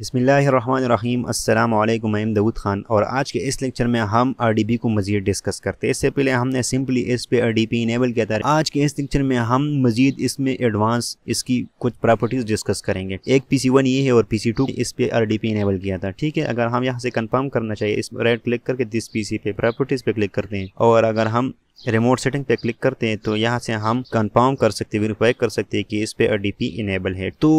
बसमीम अल्लाम मैं दाऊद ख़ान और आज के इस लेक्चर में हम आर डी बी को मज़ीद डिस्कस करते हैं इससे पहले हमने सिंपली इस पे आर डी पी इनेबल किया था आज के इस लेक्चर में हम मज़ीद इसमें एडवांस इसकी कुछ प्रॉपर्टीज़ डिस्कस करेंगे एक पी सी वन ये है और पी सी टू इस पे आर डी पी इनेबल किया था ठीक है अगर हम यहाँ से कन्फर्म करना चाहिए इस राइट क्लिक करके दिस पी सी पे प्रॉपर्टीज़ पे क्लिक करते हैं और अगर हम रिमोट सेटिंग पे क्लिक करते हैं तो यहाँ से हम कंफर्म कर सकते हैं वेरीफाई कर सकते हैं कि इस पे अडीपी इनेबल है तो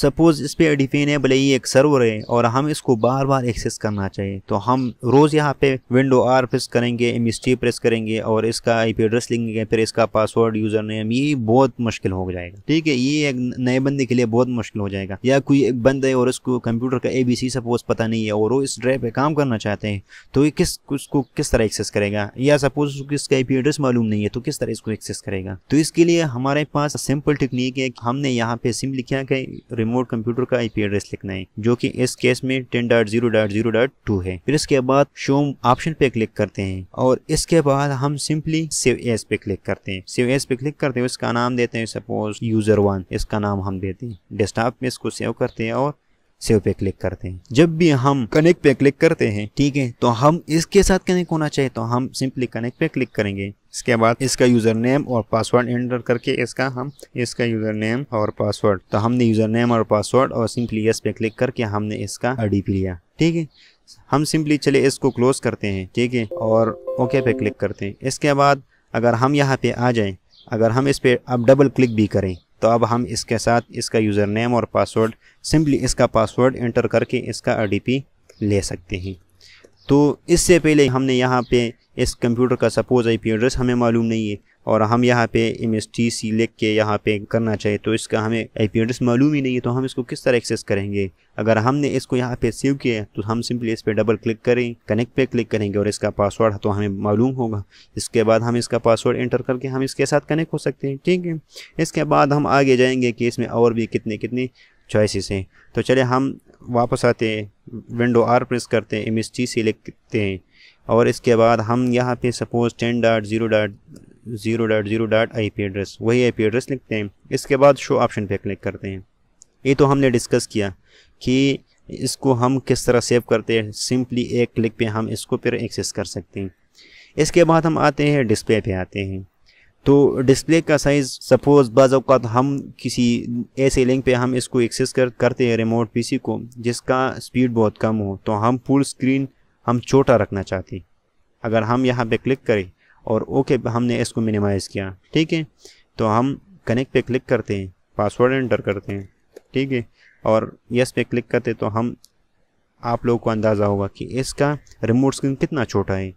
सपोज इस पे अडीपी इनेबल है ये एक सर्वर है और हम इसको बार बार एक्सेस करना चाहिए तो हम रोज यहाँ पे विंडो आर प्रेस करेंगे एम प्रेस करेंगे और इसका आई पी एड्रेस लिखेंगे फिर इसका पासवर्ड यूजर नेम ये बहुत मुश्किल हो जाएगा ठीक है ये एक नए बंदे के लिए बहुत मुश्किल हो जाएगा या कोई एक बंद है और इसको कंप्यूटर का ए बी सी सपोज पता नहीं है और वो इस ड्राइव पे काम करना चाहते हैं तो ये किस उसको किस तरह एक्सेस करेगा या सपोज किसका आई पी एड्रेस एड्रेस मालूम नहीं है तो किस तरह इसको एक्सेस करेगा तो इसके लिए हमारे पास सिंपल टेक्निक है हमने यहाँ पे सिम लिखा है रिमोट कंप्यूटर का आईपी एड्रेस लिखना है जो कि इस केस में ten dot zero dot zero dot two है फिर इसके बाद शो ऑप्शन पे क्लिक करते हैं और इसके बाद हम सिंपली सेव एस पे क्लिक करते हैं सेव एस पे क्लिक करते हैं इसका नाम देते हैं सपोज यूजर वन इसका नाम हम देते हैं डेस्कटॉप में इसको सेव करते हैं और सेव पे क्लिक करते हैं जब भी हम कनेक्ट पे क्लिक करते हैं ठीक है तो हम इसके साथ कनेक्ट होना चाहिए तो हम सिंपली कनेक्ट पे क्लिक करेंगे इसके बाद इसका यूजर नेम और पासवर्ड एंटर करके इसका हम इसका यूजर नेम और पासवर्ड तो हमने यूजर नेम और पासवर्ड और सिंपली यस पे क्लिक करके हमने इसका पी लिया ठीक है हम सिंपली चले इसको क्लोज करते हैं ठीक है और ओके पे क्लिक करते हैं इसके बाद अगर हम यहाँ पे आ जाएं अगर हम इस पे अब डबल क्लिक भी करें तो अब हम इसके साथ इसका यूज़र नेम और पासवर्ड सिंपली इसका पासवर्ड इंटर करके इसका ओ ले सकते हैं तो इससे पहले हमने यहाँ पे इस कंप्यूटर का सपोज़ आईपी एड्रेस हमें मालूम नहीं है और हम यहाँ पे एम एस टी सी लिख के यहाँ पे करना चाहिए तो इसका हमें आई पी एड्रेस मालूम ही नहीं है तो हम इसको किस तरह एक्सेस करेंगे अगर हमने इसको यहाँ पे सेव किया तो हम सिंपली इस पर डबल क्लिक करें कनेक्ट पे क्लिक करेंगे और इसका पासवर्ड तो हमें मालूम होगा इसके बाद हम इसका पासवर्ड एंटर करके हम इसके साथ कनेक्ट हो सकते हैं ठीक है इसके बाद हम आगे जाएंगे कि इसमें और भी कितने कितने चॉइसिस हैं तो चले हम वापस आते हैं विंडो आर प्रेस करते हैं एम एस टी सी लिखते हैं और इसके बाद हम यहाँ पे suppose ten dot zero dot zero dot zero dot I P address वही आई पी एड्रेस लिखते हैं इसके बाद शो ऑप्शन पे क्लिक करते हैं ये तो हमने डिस्कस किया कि इसको हम किस तरह सेव करते हैं सिंपली एक क्लिक पे हम इसको फिर एक्सेस कर सकते हैं इसके बाद हम आते हैं डिस्प्ले पे आते हैं तो डिस्प्ले का साइज़ सपोज़ बाज़ात हम किसी ऐसे लिंक पे हम इसको एक्सेस कर करते हैं रिमोट पीसी को जिसका स्पीड बहुत कम हो तो हम फुल स्क्रीन हम छोटा रखना चाहते अगर हम यहाँ पे क्लिक करें और ओके हमने इसको मिनिमाइज़ किया ठीक है तो हम कनेक्ट पे क्लिक करते हैं पासवर्ड एंटर करते हैं ठीक है और यस पे क्लिक करते तो हम आप लोगों को अंदाज़ा होगा कि इसका रिमोट स्क्रीन कितना छोटा है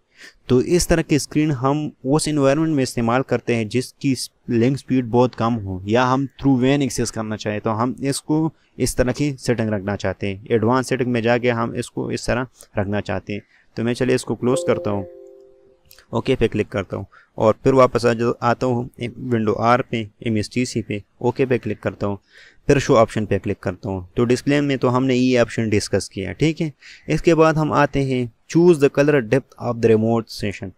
तो इस तरह की स्क्रीन हम उस इन्वायरमेंट में इस्तेमाल करते हैं जिसकी लिंक स्पीड बहुत कम हो या हम थ्रू वैन एक्सेस करना चाहें तो हम इसको इस तरह की सेटिंग रखना चाहते हैं एडवांस सेटिंग में जाके हम इसको इस तरह रखना चाहते हैं तो मैं चलिए इसको क्लोज़ करता हूँ ओके पे क्लिक करता हूँ और फिर वापस आ आता हूँ विंडो आर पे एम एस टी सी पे ओके पे क्लिक करता हूँ फिर शो ऑप्शन पे क्लिक करता हूँ तो डिस्प्ले में तो हमने ये ऑप्शन डिस्कस किया ठीक है इसके बाद हम आते हैं choose the colour depth of the remote session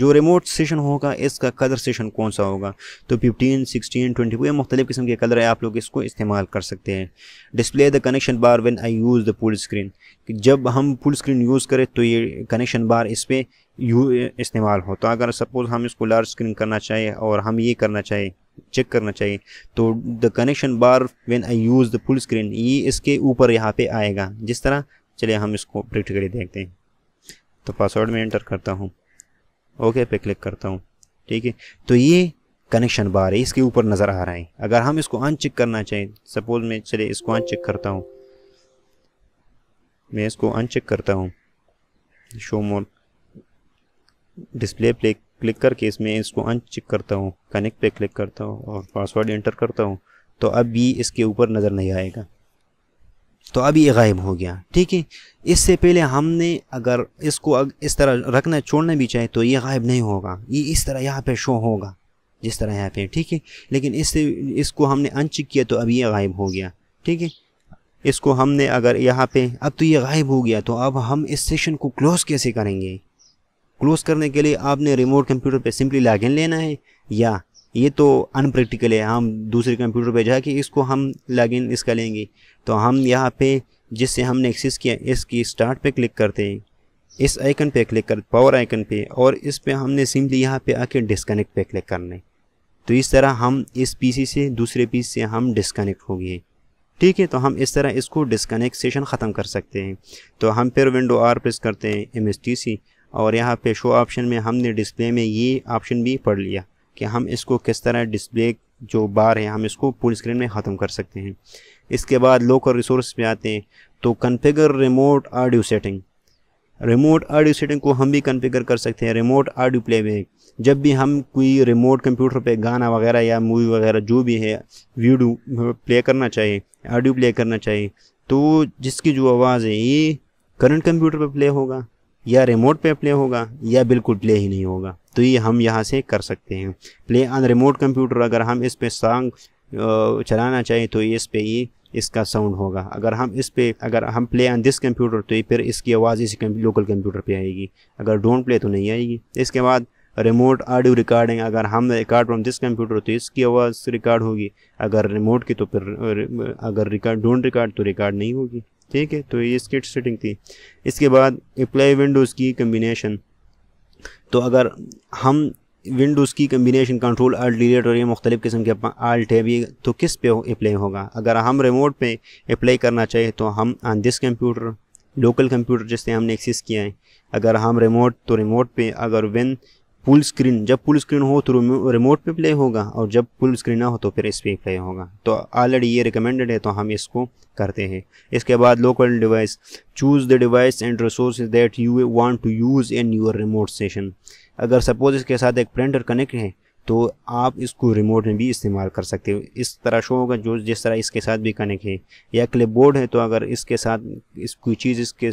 जो रिमोट सेशन होगा इसका कलर सेशन कौन सा होगा तो 15, 16, 24 ये मुख्तलिफ़ किस्म के कलर है आप लोग इसको इस्तेमाल कर सकते हैं display the connection bar when I use the full screen जब हम फुल स्क्रीन यूज़ करें तो ये कनेक्शन बार इस पर यू इस्तेमाल हो तो अगर सपोज़ हम इसको लार्ज स्क्रीन करना चाहिए और हम ये करना चाहिए चेक करना चाहिए तो the connection bar when I use the full screen ये इसके ऊपर यहाँ पे आएगा जिस तरह चलिए हम इसको प्रैक्टिकली देखते हैं तो पासवर्ड में एंटर करता हूँ ओके पे क्लिक करता हूँ ठीक है तो ये कनेक्शन बार है इसके ऊपर नज़र आ रहा है अगर हम इसको अनचेक करना चाहें सपोज मैं चले इसको अनचेक करता हूँ मैं इसको अनचेक करता हूँ show more display play click करके इसमें इसको अनचेक करता हूँ कनेक्ट पे क्लिक करता हूँ और पासवर्ड एंटर करता हूँ तो अब भी इसके ऊपर नज़र नहीं आएगा तो अभी ये गायब हो गया ठीक है इससे पहले हमने अगर इसको अग, इस तरह रखना छोड़ना भी चाहे तो ये गायब नहीं होगा ये इस तरह यहाँ पे शो होगा जिस तरह यहाँ पे ठीक है लेकिन इससे इसको हमने अनचेक किया तो अभी ये गायब हो गया ठीक है इसको हमने अगर यहाँ पे अब तो ये गायब हो गया तो अब हम इस सेशन को क्लोज़ कैसे करेंगे क्लोज़ करने के लिए आपने रिमोट कंप्यूटर पर सिंपली इन लेना है या ये तो अनप्रैक्टिकल है हम दूसरे कंप्यूटर पर जाके इसको हम लॉगिन इसका लेंगे तो हम यहाँ पे जिससे हमने एक्सेस किया इसकी स्टार्ट पे क्लिक करते हैं इस आइकन पे क्लिक कर पावर आइकन पे और इस पे हमने सिंपली यहाँ पे आके डिस्कनेक्ट पे क्लिक करना है तो इस तरह हम इस पीसी से दूसरे पी से हम डिस्कनेक्ट हो गए ठीक है तो हम इस तरह इसको डिस्कनेक्ट सेशन ख़त्म कर सकते हैं तो हम फिर विंडो आर प्रेस करते हैं एम और यहाँ पे शो ऑप्शन में हमने डिस्प्ले में ये ऑप्शन भी पढ़ लिया कि हम इसको किस तरह डिस्प्ले जो बार है हम इसको पूरी स्क्रीन में ख़त्म कर सकते हैं इसके बाद लोकल रिसोर्स पे आते हैं तो configure remote audio setting remote audio setting को हम भी कन्फिगर कर सकते हैं रिमोट ऑडियो प्लेबैक जब भी हम कोई रिमोट कंप्यूटर पे गाना वगैरह या मूवी वगैरह जो भी है वीडियो प्ले करना चाहिए ऑडियो प्ले करना चाहिए तो जिसकी जो आवाज़ है ये करंट कंप्यूटर पर प्ले होगा या रिमोट पर प्ले होगा या बिल्कुल प्ले ही नहीं होगा तो ये हम यहाँ से कर सकते हैं प्ले ऑन रिमोट कंप्यूटर अगर हम इस पर सॉन्ग चलाना चाहें तो इस पर ये इसका साउंड होगा अगर हम इस पर अगर हम प्ले ऑन दिस कंप्यूटर तो ये फिर इसकी आवाज़ इसी लोकल कंप्यूटर पे आएगी अगर डोंट प्ले तो नहीं आएगी इसके बाद रिमोट ऑडियो रिकॉर्डिंग अगर हम रिकॉर्ड फ्रॉम दिस कंप्यूटर तो इसकी आवाज़ रिकॉर्ड होगी अगर रिमोट की तो फिर अगर रिकॉर्ड डोंट रिकॉर्ड तो रिकॉर्ड नहीं होगी ठीक है तो ये इसकी सेटिंग थी इसके बाद अप्लाई विंडोज़ की कम्बिनेशन तो अगर हम विंडोज़ की कम्बिनेशन कंट्रोल आल डिलीट और ये मुख्तलि किस्म के आल्ट है भी तो किस पे अप्लाई हो, होगा अगर हम रिमोट पे अप्लाई करना चाहें तो हम on this computer local computer जिससे हमने एक्सेस किया है अगर हम रिमोट तो रिमोट पे अगर विन फुल स्क्रीन जब फुल स्क्रीन हो तो रिमोट पे प्ले होगा और जब फुल स्क्रीन ना हो तो फिर इस पर प्ले होगा तो ऑलरेडी ये रिकमेंडेड है तो हम इसको करते हैं इसके बाद local device choose the device and resource that you want to use in your remote session अगर सपोज इसके साथ एक प्रिंटर कनेक्ट है तो आप इसको रिमोट में भी इस्तेमाल कर सकते हो इस तरह शो होगा जो जिस तरह इसके साथ भी कनेक्ट है या क्लिपबोर्ड है तो अगर इसके साथ इस कोई चीज़ इसके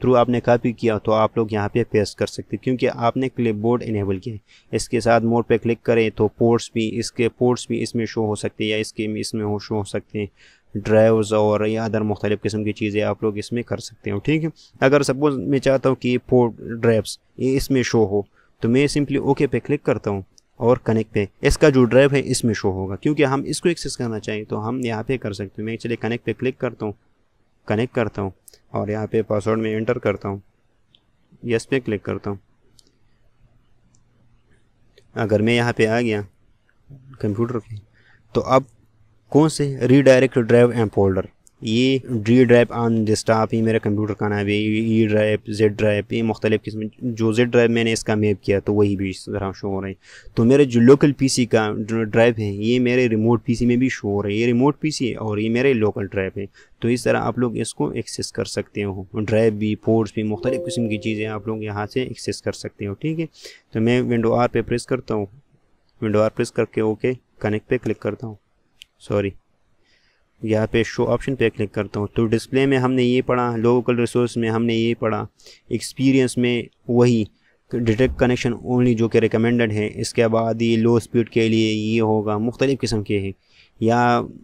थ्रू आपने कॉपी किया तो आप लोग यहाँ पे पेस्ट कर सकते हैं क्योंकि आपने क्लिपबोर्ड इनेबल किया है इसके साथ मोड पे क्लिक करें तो पोर्ट्स भी इसके पोर्ट्स भी इसमें शो हो सकते हैं या इसके इसमें हो शो हो सकते हैं ड्राइव्स और या अदर मुख्तलिफ़ किस्म की चीज़ें आप लोग इसमें कर सकते हो ठीक है अगर सपोज मैं चाहता हूँ कि पोर्ट ड्राइव्स ये इसमें शो हो तो मैं सिंपली ओके पे क्लिक करता हूँ और कनेक्ट पे इसका जो ड्राइव है इसमें शो होगा क्योंकि हम इसको एक्सेस करना चाहिए तो हम यहाँ पे कर सकते हैं मैं चलिए कनेक्ट पे क्लिक करता हूँ कनेक्ट करता हूँ और यहाँ पे पासवर्ड में एंटर करता हूँ यस पे क्लिक करता हूँ अगर मैं यहाँ पे आ गया कंप्यूटर पे तो अब कौन से रीडायरेक्ट ड्राइव एम फोल्डर ये डी ड्राइव ऑन डिस्टाप ये मेरा कंप्यूटर का नाम है ई ड्राइव जेड ड्राइव ये e मुख्तलिफ़ किस्म जो जेड ड्राइव मैंने इसका मेप किया तो वही भी इस तरह शो हो रहे हैं तो मेरे जो लोकल पीसी का ड्राइव है ये मेरे रिमोट पीसी में भी शो हो रहे है ये रिमोट पीसी है और ये मेरे लोकल ड्राइव है तो इस तरह आप लोग इसको एक्सेस कर सकते हो ड्राइव भी पोर्ट्स भी मुख्तलिफ़ किस्म की चीज़ें आप लोग यहाँ से एक्सेस कर सकते हो ठीक है तो मैं विंडो आर पे प्रेस करता हूँ विंडो आर प्रेस करके ओके कनेक्ट पे क्लिक करता हूँ सॉरी यहाँ पे शो ऑप्शन पे क्लिक करता हूँ तो डिस्प्ले में हमने ये पढ़ा लोकल रिसोर्स में हमने ये पढ़ा एक्सपीरियंस में वही डिटेक्ट कनेक्शन ओनली जो कि रिकमेंडेड है इसके बाद ये लो स्पीड के लिए ये होगा मुख्तलिफ़ किस्म के हैं या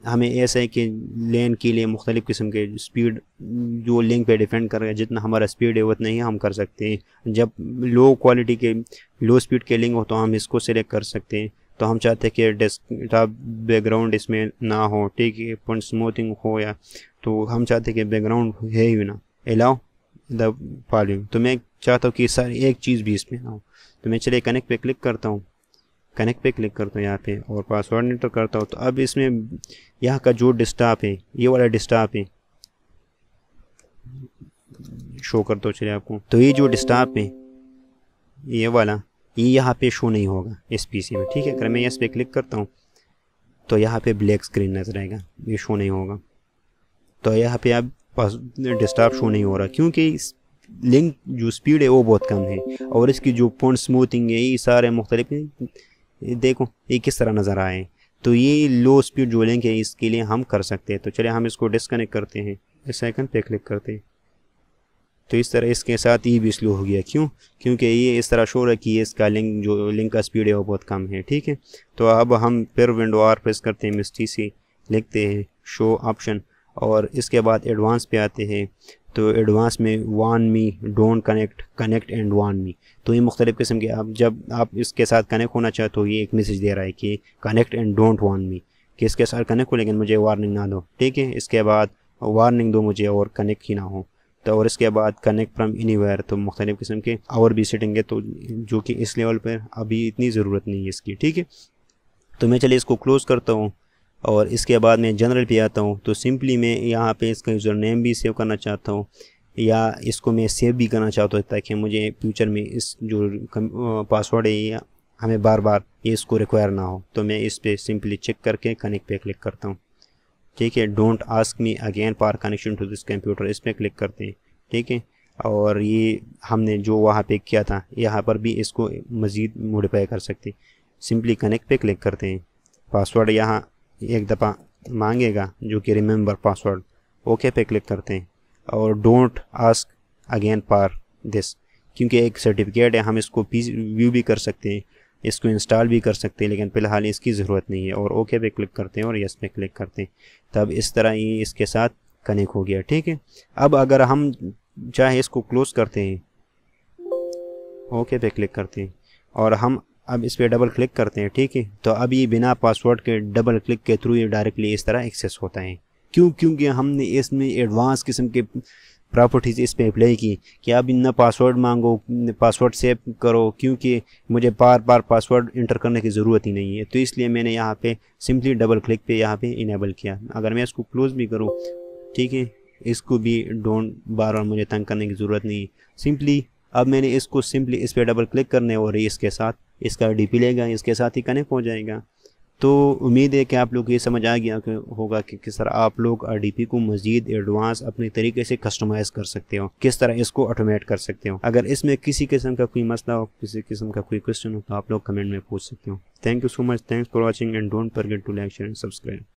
हमें ऐसा है कि लेन के लिए मुख्तलिफ़ किस्म के स्पीड जो लिंक पे डिपेंड हैं जितना हमारा स्पीड है उतना ही हम कर सकते हैं जब लो क्वालिटी के लो स्पीड के लिंक हो तो हम इसको सिलेक्ट कर सकते हैं तो हम चाहते हैं कि डेस्कटॉप बैकग्राउंड इसमें ना हो ठीक है पॉइंट स्मूथिंग हो या तो हम चाहते हैं कि बैकग्राउंड है ही ना अलाउ द वॉल्यूम तो मैं चाहता हूँ कि सर एक चीज़ भी इसमें ना हो तो मैं चलिए कनेक्ट पे क्लिक करता हूँ कनेक्ट पे क्लिक करता हूँ यहाँ पे और पासवर्ड एंटर करता हूँ तो अब इसमें यहाँ का जो डिस्टाप है ये वाला डिस्टाप है शो करता हूँ चलिए आपको तो ये जो डिस्टाप है ये वाला ये यहाँ पे शो नहीं होगा इस पीसी में ठीक है अगर मैं इस पर क्लिक करता हूँ तो यहाँ पे ब्लैक स्क्रीन नज़र आएगा ये शो नहीं होगा तो यहाँ पे आप डिस्टर्ब शो नहीं हो रहा क्योंकि लिंक जो स्पीड है वो बहुत कम है और इसकी जो पॉइंट स्मूथिंग है ये सारे मुख्तलिफ देखो ये किस तरह नज़र आए तो ये लो स्पीड जो लिंक है इसके लिए हम कर सकते हैं तो चलिए हम इसको डिसकनेक्ट करते हैं इस आइकन पे क्लिक करते हैं तो इस तरह इसके साथ ई भी स्लो हो गया क्यों क्योंकि ये इस तरह शो रहा कि इसका लिंक जो लिंक का स्पीड है वो बहुत कम है ठीक है तो अब हम फिर विंडो आर प्रेस करते हैं मिस टी सी लिखते हैं शो ऑप्शन और इसके बाद एडवांस पे आते हैं तो एडवांस में warn me don't connect connect and warn me तो ये मुख्तलिफ़ किस्म के आप जब आप इसके साथ कनेक्ट होना चाहते हो तो ये एक मैसेज दे रहा है कि connect and don't warn me कि इसके साथ कनेक्ट हो लेकिन मुझे वार्निंग ना दो ठीक है इसके बाद वार्निंग दो मुझे और कनेक्ट ही ना हो तो और इसके बाद कनेक्ट फ्राम एनी वायर तो मुख्तलिफ़ किस्म के और भी सेटिंग है तो जो कि इस लेवल पर अभी इतनी ज़रूरत नहीं है इसकी ठीक है तो मैं चलिए इसको क्लोज़ करता हूँ और इसके बाद मैं जनरल पे आता हूँ तो सिंपली मैं यहाँ पे इसका यूज़र नेम भी सेव करना चाहता हूँ या इसको मैं सेव भी करना चाहता हूँ ताकि मुझे फ्यूचर में इस जो पासवर्ड है या हमें बार बार ये इसको रिक्वायर ना हो तो मैं इस पर सिंपली चेक करके कनेक्ट पे क्लिक करता हूँ ठीक है don't ask me again for connection to this computer इस पर क्लिक करते हैं ठीक है और ये हमने जो वहाँ पे किया था यहाँ पर भी इसको मज़ीद मोडिफाई कर सकते सिंपली कनेक्ट पे क्लिक करते हैं पासवर्ड यहाँ एक दफ़ा मांगेगा जो कि रिमेंबर पासवर्ड ओके पे क्लिक करते हैं और don't ask again for this क्योंकि एक सर्टिफिकेट है हम इसको व्यू भी कर सकते हैं इसको इंस्टॉल भी कर सकते हैं लेकिन फ़िलहाल इसकी ज़रूरत नहीं है और ओके पे क्लिक करते हैं और यस पे क्लिक करते हैं तब इस तरह ये इसके साथ कनेक्ट हो गया ठीक है अब अगर हम चाहे इसको क्लोज़ करते हैं ओके पे क्लिक करते हैं और हम अब इस पर डबल क्लिक करते हैं ठीक है तो अब ये बिना पासवर्ड के डबल क्लिक के थ्रू ये डायरेक्टली इस तरह एक्सेस होता है क्यों क्योंकि हमने इसमें एडवांस किस्म के प्रॉपर्टीज़ इस पर अप्लाई की कि आप इतना पासवर्ड मांगो पासवर्ड सेव करो क्योंकि मुझे बार बार पासवर्ड इंटर करने की ज़रूरत ही नहीं है तो इसलिए मैंने यहाँ पे सिंपली डबल क्लिक पे यहाँ पे इनेबल किया अगर मैं इसको क्लोज़ भी करूँ ठीक है इसको भी डोंट बार बार मुझे तंग करने की ज़रूरत नहीं सिंपली अब मैंने इसको सिंपली इस पर डबल क्लिक करने और इसके साथ इसका डी लेगा इसके साथ ही कनेक्ट हो जाएगा तो उम्मीद है कि आप लोग ये समझ आ गया कि होगा कि किस तरह आप लोग पी को मजीद एडवांस अपने तरीके से कस्टमाइज कर सकते हो किस तरह इसको ऑटोमेट कर सकते हो अगर इसमें किसी किस्म का कोई मसला हो किसी किस्म का कोई क्वेश्चन हो तो आप लोग कमेंट में पूछ सकते हो thank you so much thanks for watching and don't forget to like share and subscribe